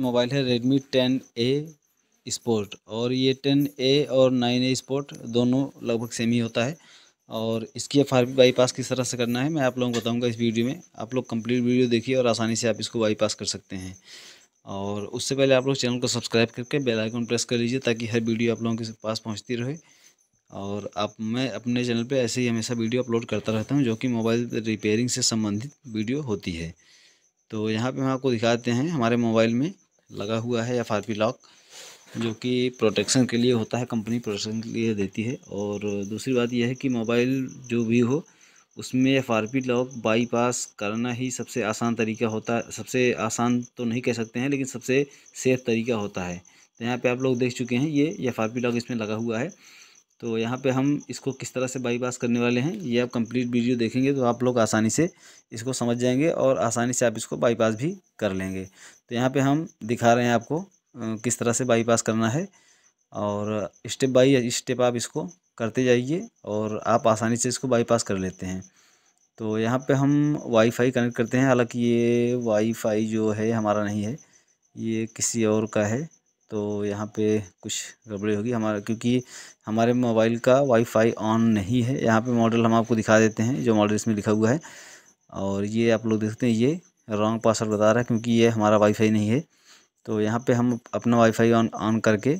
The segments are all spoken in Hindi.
मोबाइल है रेडमी टेन ए स्पोर्ट और ये टेन ए और नाइन ए स्पोर्ट दोनों लगभग सेम ही होता है और इसकी एफ आर बाईपास किस तरह से करना है मैं आप लोगों को बताऊंगा इस वीडियो में आप लोग कंप्लीट वीडियो देखिए और आसानी से आप इसको बाईपास कर सकते हैं और उससे पहले आप लोग चैनल को सब्सक्राइब करके बेल आइकन प्रेस कर लीजिए ताकि हर वीडियो आप लोगों के पास पहुंचती रहे और आप मैं अपने चैनल पे ऐसे ही हमेशा वीडियो अपलोड करता रहता हूँ जो कि मोबाइल रिपेयरिंग से संबंधित वीडियो होती है तो यहाँ पर हम आपको दिखाते हैं हमारे मोबाइल में लगा हुआ है एफ आर पी लॉक जो कि प्रोटेक्शन के लिए होता है कंपनी प्रोटेक्शन के लिए देती है और दूसरी बात यह है कि मोबाइल जो भी हो उसमें F R P lock bypass करना ही सबसे आसान तरीका होता है सबसे आसान तो नहीं कह सकते हैं लेकिन सबसे सेफ तरीका होता है तो यहाँ पे आप लोग देख चुके हैं ये एफ आर पी लॉक इसमें लगा हुआ है तो यहाँ पे हम इसको किस तरह से बाईपास करने वाले हैं ये आप कंप्लीट वीडियो देखेंगे तो आप लोग आसानी से इसको समझ जाएंगे और आसानी से आप इसको बाईपास भी कर लेंगे तो यहाँ पे हम दिखा रहे हैं आपको किस तरह से बाईपास करना है और स्टेप बाई स्टेप आप इसको करते जाइए और आप आसानी से इसको बाईपास कर लेते हैं तो यहाँ पे हम वाईफाई कनेक्ट करते हैं हालांकि ये वाईफाई जो है हमारा नहीं है ये किसी और का है तो यहाँ पे कुछ गड़बड़ी होगी हमारा क्योंकि हमारे मोबाइल का वाईफाई ऑन नहीं है यहाँ पे मॉडल हम आपको दिखा देते हैं जो मॉडल इसमें लिखा हुआ है और ये आप लोग देखते हैं ये रॉन्ग पासवर्ड बता रहा है क्योंकि ये हमारा वाईफाई नहीं है तो यहाँ पे हम अपना वाईफाई ऑन ऑन करके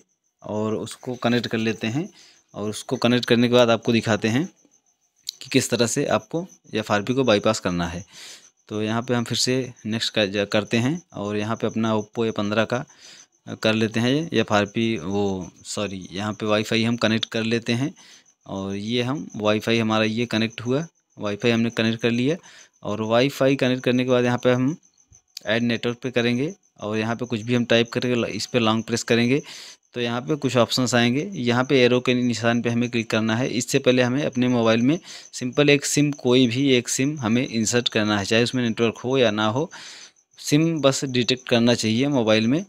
और उसको कनेक्ट कर लेते हैं और उसको कनेक्ट करने के बाद आपको दिखाते हैं कि किस तरह से आपको एफ को बाईपास करना है तो यहाँ पे हम फिर से नेक्स्ट करते हैं और यहाँ पे अपना ओप्पो ए पंद्रह का कर लेते हैं एफ आर पी वो सॉरी यहाँ पे वाईफाई हम कनेक्ट कर लेते हैं और ये हम वाईफाई हमारा ये कनेक्ट हुआ वाईफाई हमने कनेक्ट कर लिया और वाईफाई कनेक्ट करने के बाद यहाँ पे हम ऐड नेटवर्क पे करेंगे और यहाँ पे कुछ भी हम टाइप करके इस पर लॉन्ग प्रेस करेंगे तो यहाँ पे कुछ ऑप्शंस आएंगे यहाँ पे एरो के निशान पे हमें क्लिक करना है इससे पहले हमें अपने मोबाइल में सिंपल एक सिम कोई भी एक सिम हमें इंसर्ट करना है चाहे उसमें नेटवर्क हो या ना हो सिम बस डिटेक्ट करना चाहिए मोबाइल में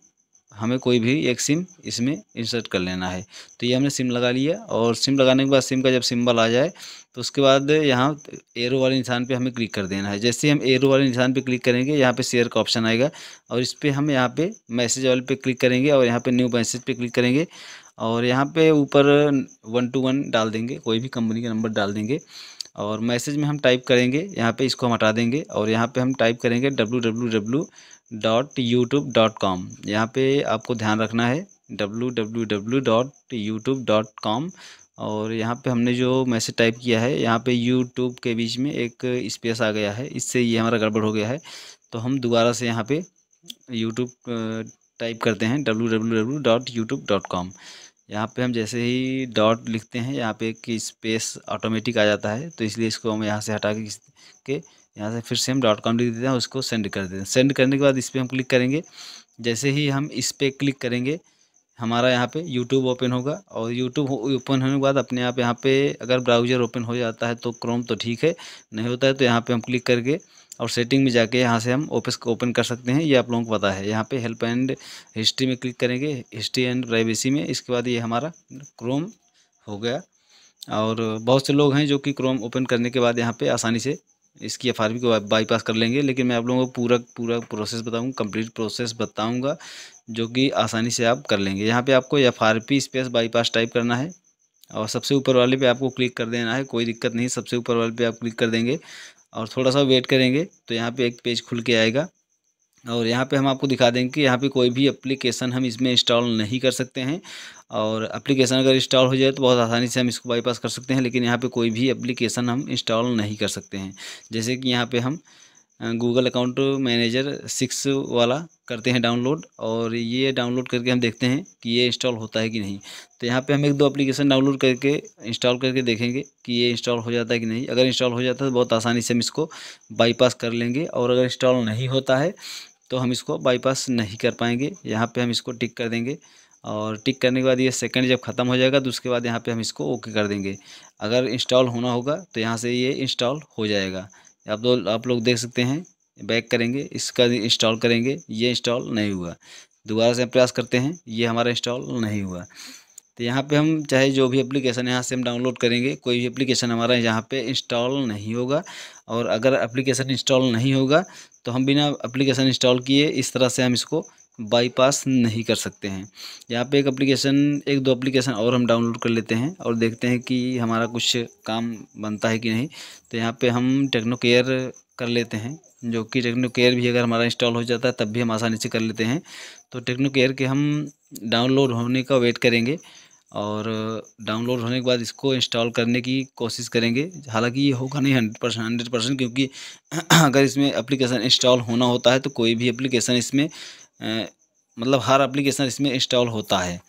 हमें कोई भी एक सिम इसमें इंसर्ट कर लेना है तो ये हमने सिम लगा लिया और सिम लगाने के बाद सिम का जब सिम्बल आ जाए तो उसके बाद यहाँ एरो वाले निशान पे हमें क्लिक कर देना है जैसे हम एरो वाले निशान पे क्लिक करेंगे यहाँ पे शेयर का ऑप्शन आएगा और इस पर हम यहाँ पे मैसेज वाले पे क्लिक करेंगे और यहाँ पे न्यू मैसेज पे क्लिक करेंगे और यहाँ पे ऊपर वन टू वन डाल देंगे कोई भी कंपनी का नंबर डाल देंगे और मैसेज में हम टाइप करेंगे यहाँ पे इसको हम हटा देंगे और यहाँ पे हम टाइप करेंगे W W W dot YouTube dot com यहाँ पर आपको ध्यान रखना है W W W dot YouTube dot com और यहाँ पे हमने जो मैसेज टाइप किया है यहाँ पे यूट्यूब के बीच में एक स्पेस आ गया है इससे ये हमारा गड़बड़ हो गया है तो हम दोबारा से यहाँ पे यूट्यूब टाइप करते हैं W W W dot YouTube dot com यहाँ पे हम जैसे ही डॉट लिखते हैं यहाँ पे कि स्पेस ऑटोमेटिक आ जाता है तो इसलिए इसको हम यहाँ से हटा के, के यहाँ से फिर से हम डॉट कॉम लिख देते हैं उसको सेंड कर देते हैं सेंड करने के बाद इस पर हम क्लिक करेंगे जैसे ही हम इस पर क्लिक करेंगे हमारा यहाँ पे यूट्यूब ओपन होगा और यूट्यूब ओपन होने के बाद अपने आप यहाँ पे अगर ब्राउज़र ओपन हो जाता है तो क्रोम तो ठीक है नहीं होता है तो यहाँ पे हम क्लिक करके और सेटिंग में जाके यहाँ से हम ऑफिस को ओपन कर सकते हैं ये आप लोगों को पता है यहाँ पे हेल्प एंड हिस्ट्री में क्लिक करेंगे हिस्ट्री एंड प्राइवेसी में इसके बाद ये हमारा क्रोम हो गया और बहुत से लोग हैं जो कि क्रोम ओपन करने के बाद यहाँ पे आसानी से इसकी एफ को बाईपास कर लेंगे लेकिन मैं आप लोगों को पूरा पूरा प्रोसेस बताऊँगा कम्प्लीट प्रोसेस बताऊँगा जो कि आसानी से आप कर लेंगे यहाँ पर आपको एफ स्पेस बाईपास टाइप करना है और सबसे ऊपर वाले पे आपको क्लिक कर देना है कोई दिक्कत नहीं सबसे ऊपर वाले पे आप क्लिक कर देंगे और थोड़ा सा वेट करेंगे तो यहाँ पे एक पेज खुल के आएगा और यहाँ पे हम आपको दिखा देंगे कि यहाँ पे कोई भी एप्लीकेशन हम इसमें इंस्टॉल नहीं कर सकते हैं और एप्लीकेशन अगर इंस्टॉल हो जाए तो बहुत आसानी से हम इसको बाईपास कर सकते हैं लेकिन यहाँ पे कोई भी एप्लीकेशन हम इंस्टॉल नहीं कर सकते हैं जैसे कि यहाँ पे हम गूगल अकाउंट मैनेजर सिक्स वाला करते हैं डाउनलोड और ये डाउनलोड करके हम देखते हैं कि ये इंस्टॉल होता है कि नहीं तो यहाँ पे हम एक दो एप्लीकेशन डाउनलोड करके इंस्टॉल करके देखेंगे कि ये इंस्टॉल हो जाता है कि नहीं अगर इंस्टॉल हो जाता है तो बहुत आसानी से हम इसको बाईपास कर लेंगे और अगर इंस्टॉल नहीं होता है तो हम इसको बाईपास नहीं कर पाएंगे यहाँ पर हम इसको टिक कर देंगे और टिक करने के बाद ये सेकंड जब ख़त्म हो जाएगा तो उसके बाद यहाँ पे हम इसको ओके कर देंगे अगर इंस्टॉल होना होगा तो यहाँ से ये इंस्टॉल हो जाएगा आप लोग आप लोग देख सकते हैं बैक करेंगे इसका इंस्टॉल करेंगे ये इंस्टॉल नहीं हुआ दोबारा से प्रयास करते हैं ये हमारा इंस्टॉल नहीं हुआ तो यहाँ पे हम चाहे जो भी एप्लीकेशन यहाँ से हम डाउनलोड करेंगे कोई भी एप्लीकेशन हमारा यहाँ पे इंस्टॉल नहीं होगा और अगर एप्लीकेशन इंस्टॉल नहीं होगा तो हम बिना एप्लीकेशन इंस्टॉल किए इस तरह से हम इसको बाईपास नहीं कर सकते हैं यहाँ पे एक एप्लीकेशन एक दो एप्लीकेशन और हम डाउनलोड कर लेते हैं और देखते हैं कि हमारा कुछ काम बनता है कि नहीं तो यहाँ पे हम टेक्नो केयर कर लेते हैं जो कि टेक्नो केयर भी अगर हमारा इंस्टॉल हो जाता है तब भी हम आसानी से कर लेते हैं तो टेक्नो केयर के हम डाउनलोड होने का वेट करेंगे और डाउनलोड होने के बाद इसको इंस्टॉल करने की कोशिश करेंगे हालांकि ये होगा नहीं हंड्रेड परसेंट हंड्रेड परसेंट क्योंकि अगर इसमें एप्लीकेशन इंस्टॉल होना होता है तो कोई भी एप्लीकेशन इसमें मतलब हर एप्लीकेशन इसमें इंस्टॉल होता है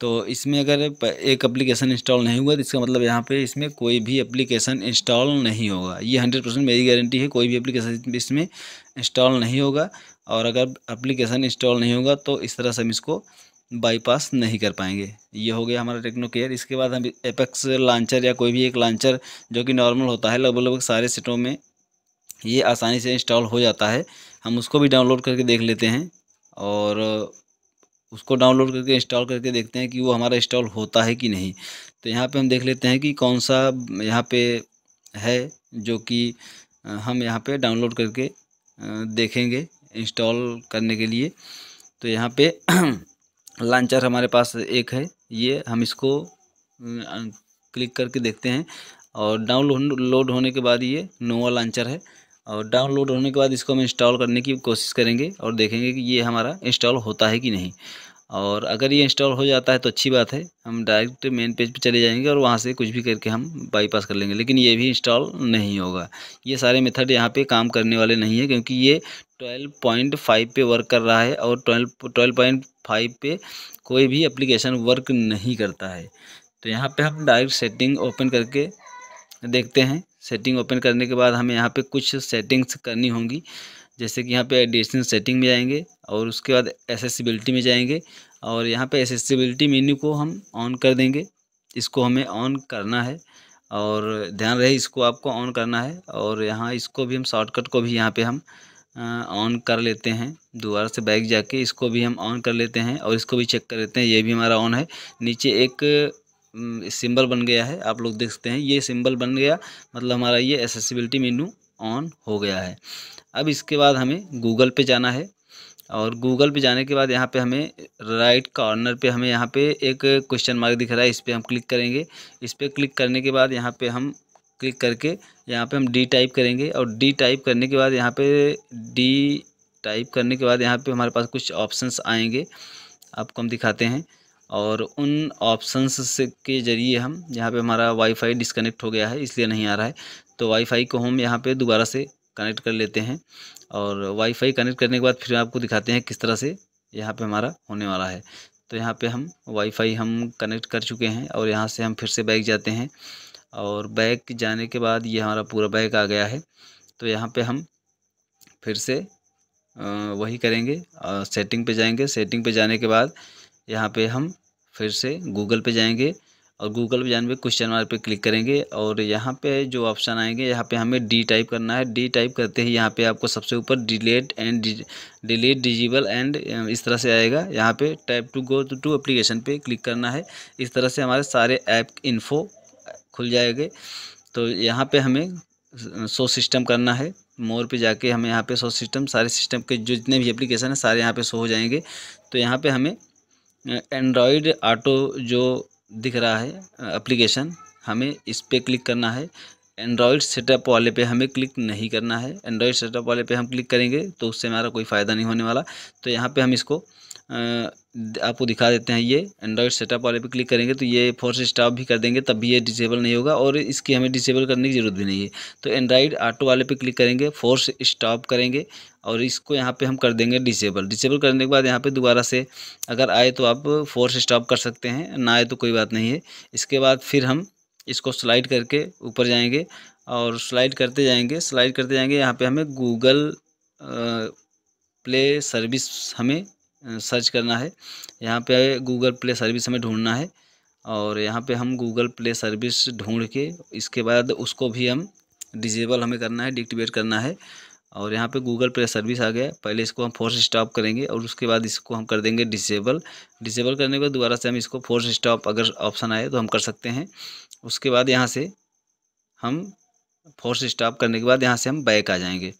तो इसमें अगर एक एप्लीकेशन इंस्टॉल नहीं हुआ तो इसका मतलब यहाँ पे इसमें कोई भी एप्लीकेशन इंस्टॉल नहीं होगा ये हंड्रेड परसेंट मेरी गारंटी है कोई भी एप्लीकेशन इसमें इंस्टॉल नहीं होगा और अगर एप्लीकेशन इंस्टॉल नहीं होगा तो इस तरह से हम इसको बाईपास नहीं कर पाएंगे ये हो गया हमारा टेक्नो केयर इसके बाद हम एपेक्स लॉन्चर या कोई भी एक लॉन्चर जो कि नॉर्मल होता है लगभग लगभग सारे सेटों में ये आसानी से इंस्टॉल हो जाता है हम उसको भी डाउनलोड करके देख लेते हैं और उसको डाउनलोड करके इंस्टॉल करके देखते हैं कि वो हमारा इंस्टॉल होता है कि नहीं तो यहाँ पे हम देख लेते हैं कि कौन सा यहाँ पे है जो कि हम यहाँ पे डाउनलोड करके देखेंगे इंस्टॉल करने के लिए तो यहाँ पे लॉन्चर हमारे पास एक है ये हम इसको क्लिक करके देखते हैं और डाउनलोड होने के बाद ये नोवा लॉन्चर है और डाउनलोड होने के बाद इसको हम इंस्टॉल करने की कोशिश करेंगे और देखेंगे कि ये हमारा इंस्टॉल होता है कि नहीं और अगर ये इंस्टॉल हो जाता है तो अच्छी बात है हम डायरेक्ट मेन पेज पे चले जाएंगे और वहाँ से कुछ भी करके हम बाईपास कर लेंगे लेकिन ये भी इंस्टॉल नहीं होगा ये सारे मेथड यहाँ पे काम करने वाले नहीं है क्योंकि ये 12.5 पे वर्क कर रहा है और 12 12.5 पे कोई भी एप्लीकेशन वर्क नहीं करता है तो यहाँ पर हम डायरेक्ट सेटिंग ओपन करके देखते हैं सेटिंग ओपन करने के बाद हमें यहाँ पे कुछ सेटिंग्स करनी होंगी जैसे कि यहाँ पे एडिशनल सेटिंग में जाएंगे और उसके बाद एसेसिबिलिटी में जाएंगे और यहाँ पे एसेसिबिलिटी मेन्यू को हम ऑन कर देंगे इसको हमें ऑन करना है और ध्यान रहे इसको आपको ऑन करना है और यहाँ इसको भी हम शॉर्टकट को भी यहाँ पर हम ऑन कर लेते हैं दोबारा से बैग जाके इसको भी हम ऑन कर लेते हैं और इसको भी चेक कर लेते हैं ये भी हमारा ऑन है नीचे एक सिंबल बन गया है आप लोग देख सकते हैं ये सिंबल बन गया मतलब हमारा ये एसेसिबिलिटी मेनू ऑन हो गया है अब इसके बाद हमें गूगल पे जाना है और गूगल पे जाने के बाद यहाँ पे हमें राइट कॉर्नर पे हमें यहाँ पे एक क्वेश्चन मार्क दिख रहा है इस पर हम क्लिक करेंगे इस पर क्लिक करने के बाद यहाँ पे हम क्लिक करके यहाँ पे हम डी टाइप करेंगे और डी टाइप करने के बाद यहाँ पे डी टाइप करने के बाद यहाँ पे हमारे पास कुछ ऑप्शंस आएंगे आपको हम दिखाते हैं और उन ऑप्शंस से के ज़रिए हम यहाँ पे हमारा वाईफाई डिसकनेक्ट हो गया है इसलिए नहीं आ रहा है तो वाईफाई को हम यहाँ पे दोबारा से कनेक्ट कर लेते हैं और वाईफाई कनेक्ट करने के बाद फिर आपको दिखाते हैं किस तरह से यहाँ पे हमारा होने वाला है तो यहाँ पे हम वाईफाई हम कनेक्ट कर चुके हैं और यहाँ से हम फिर से बैग जाते हैं और बैग जाने के बाद ये हमारा पूरा बैग आ गया है तो यहाँ पर हम फिर से वही करेंगे सेटिंग पर जाएँगे सेटिंग पर जाने के बाद यहाँ पे हम फिर से गूगल पे जाएंगे और गूगल पे जाने पे क्वेश्चन मार्क पे क्लिक करेंगे और यहाँ पे जो ऑप्शन आएंगे यहाँ पे हमें डी टाइप करना है डी टाइप करते ही यहाँ पे आपको सबसे ऊपर delete and delete disable and इस तरह से आएगा यहाँ पे type to go to application पे क्लिक करना है इस तरह से हमारे सारे ऐप इन्फो खुल जाएंगे तो यहाँ पर हमें सो सिस्टम करना है मोर पे जाके हमें यहाँ पे सो सिस्टम सारे सिस्टम के जो जितने भी एप्लीकेशन है सारे यहाँ पे शो हो जाएंगे तो यहाँ पे हमें एंड्रॉयड ऑटो जो दिख रहा है एप्लीकेशन हमें इस पर क्लिक करना है एंड्रॉयड सेटअप वाले पे हमें क्लिक नहीं करना है एंड्रॉयड सेटअप वाले पे हम क्लिक करेंगे तो उससे हमारा कोई फ़ायदा नहीं होने वाला तो यहाँ पे हम इसको आपको दिखा देते हैं ये एंड्रॉयड सेटअप वाले पे क्लिक करेंगे तो ये फोर्स स्टॉप भी कर देंगे तब भी ये डिसेबल नहीं होगा और इसकी हमें डिसेबल करने की ज़रूरत भी नहीं है तो एंड्रॉयड ऑटो वाले पर क्लिक करेंगे फोर्स स्टॉप करेंगे और इसको यहाँ पे हम कर देंगे डिसेबल डिसेबल करने के बाद यहाँ पे दोबारा से अगर आए तो आप फोर्स स्टॉप कर सकते हैं ना आए तो कोई बात नहीं है इसके बाद फिर हम इसको स्लाइड करके ऊपर जाएंगे और स्लाइड करते जाएंगे स्लाइड करते जाएंगे यहाँ पे हमें गूगल प्ले सर्विस हमें सर्च करना है यहाँ पे गूगल प्ले सर्विस हमें ढूँढना है और यहाँ पर हम गूगल प्ले सर्विस ढूँढ के इसके बाद उसको भी हम डिजेबल हमें करना है डिक्टिवेट करना है और यहाँ पे गूगल प्ले सर्विस आ गया पहले इसको हम फोर्स स्टॉप करेंगे और उसके बाद इसको हम कर देंगे डिसेबल डिसेबल करने के बाद दोबारा से हम इसको फोर्स स्टॉप अगर ऑप्शन आए तो हम कर सकते हैं उसके बाद यहाँ से हम फोर्स स्टॉप करने के बाद यहाँ से हम बैक आ जाएंगे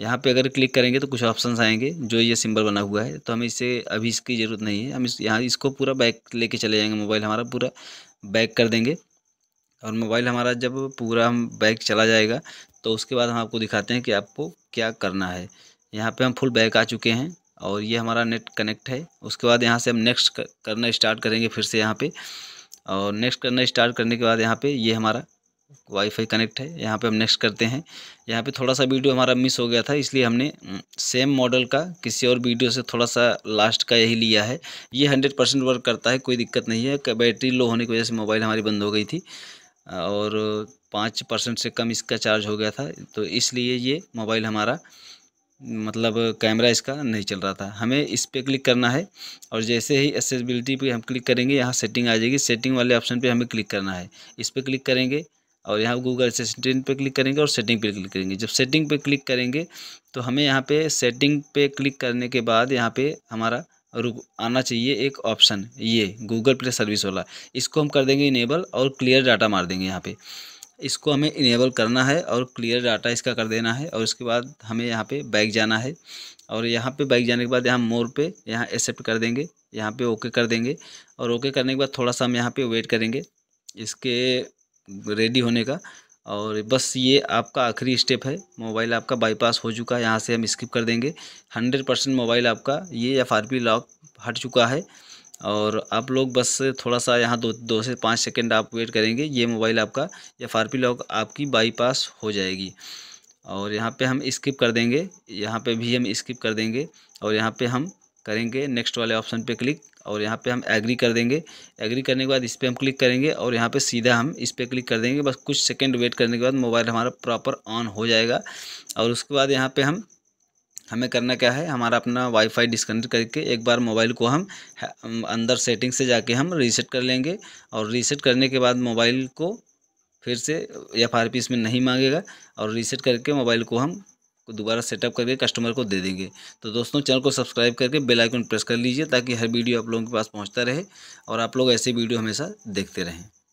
यहाँ पे अगर क्लिक करेंगे तो कुछ ऑप्शंस आएंगे जो ये सिंबल बना हुआ है तो हमें इससे अभी इसकी ज़रूरत नहीं है हम इस यहाँ इसको पूरा बैक लेके चले जाएंगे मोबाइल हमारा पूरा बैक कर देंगे और मोबाइल हमारा जब पूरा हम बैक चला जाएगा तो उसके बाद हम आपको दिखाते हैं कि आपको क्या करना है यहाँ पे हम फुल बैक आ चुके हैं और ये हमारा नेट कनेक्ट है उसके बाद यहाँ से हम नेक्स्ट करना स्टार्ट करेंगे फिर से यहाँ पे और नेक्स्ट करना स्टार्ट करने के बाद यहाँ पे ये हमारा वाईफाई कनेक्ट है यहाँ पे हम नेक्स्ट करते हैं यहाँ पे थोड़ा सा वीडियो हमारा मिस हो गया था इसलिए हमने सेम मॉडल का किसी और वीडियो से थोड़ा सा लास्ट का यही लिया है ये हंड्रेड परसेंट वर्क करता है कोई दिक्कत नहीं है बैटरी लो होने की वजह से मोबाइल हमारी बंद हो गई थी और पाँच परसेंट से कम इसका चार्ज हो गया था तो इसलिए ये मोबाइल हमारा मतलब कैमरा इसका नहीं चल रहा था हमें इस पर क्लिक करना है और जैसे ही एसेसबिलिटी पे हम क्लिक करेंगे यहाँ सेटिंग आ जाएगी सेटिंग वाले ऑप्शन पे हमें क्लिक करना है इस पर क्लिक करेंगे और यहाँ गूगल असिस्टेंट पे क्लिक करेंगे और सेटिंग पे क्लिक करेंगे जब सेटिंग पे क्लिक करेंगे तो हमें यहाँ पे सेटिंग पे क्लिक करने के बाद यहाँ पे हमारा रुक आना चाहिए एक ऑप्शन ये गूगल प्ले सर्विस वाला इसको हम कर देंगे इनेबल और क्लियर डाटा मार देंगे यहाँ पे इसको हमें इनेबल करना है और क्लियर डाटा इसका कर देना है और उसके बाद हमें यहाँ पे बैक जाना है और यहाँ पे बैक जाने के बाद यहाँ मोर पे यहाँ एक्सेप्ट कर देंगे यहाँ पे ओके कर देंगे और ओके करने के बाद थोड़ा सा हम यहाँ पे वेट करेंगे इसके रेडी होने का और बस ये आपका आखिरी स्टेप है मोबाइल आपका बाईपास हो चुका है यहाँ से हम स्किप कर देंगे हंड्रेड परसेंट मोबाइल आपका ये एफ आर पी लॉक हट चुका है और आप लोग बस थोड़ा सा यहाँ दो दो से पाँच सेकेंड आप वेट करेंगे ये मोबाइल आपका एफ आर पी लॉक आपकी बाईपास हो जाएगी और यहाँ पे हम स्किप कर देंगे यहाँ पे भी हम स्किप कर देंगे और यहाँ पे हम करेंगे नेक्स्ट वाले ऑप्शन पे क्लिक और यहाँ पे हम एग्री कर देंगे एग्री करने के बाद इस पर हम क्लिक करेंगे और यहाँ पे सीधा हम इस पर क्लिक कर देंगे बस कुछ सेकंड वेट करने के बाद मोबाइल हमारा प्रॉपर ऑन हो जाएगा और उसके बाद यहाँ पे हम हमें करना क्या है हमारा अपना वाईफाई डिस्कनेक्ट करके एक बार मोबाइल को हम अंदर सेटिंग से जाके हम रीसेट कर लेंगे और रीसेट करने के बाद मोबाइल को फिर से एफ आर पी इसमें नहीं मांगेगा और रीसेट करके मोबाइल को हम को दोबारा सेटअप करके कस्टमर को दे देंगे तो दोस्तों चैनल को सब्सक्राइब करके बेल आइकन प्रेस कर लीजिए ताकि हर वीडियो आप लोगों के पास पहुंचता रहे और आप लोग ऐसे वीडियो हमेशा देखते रहें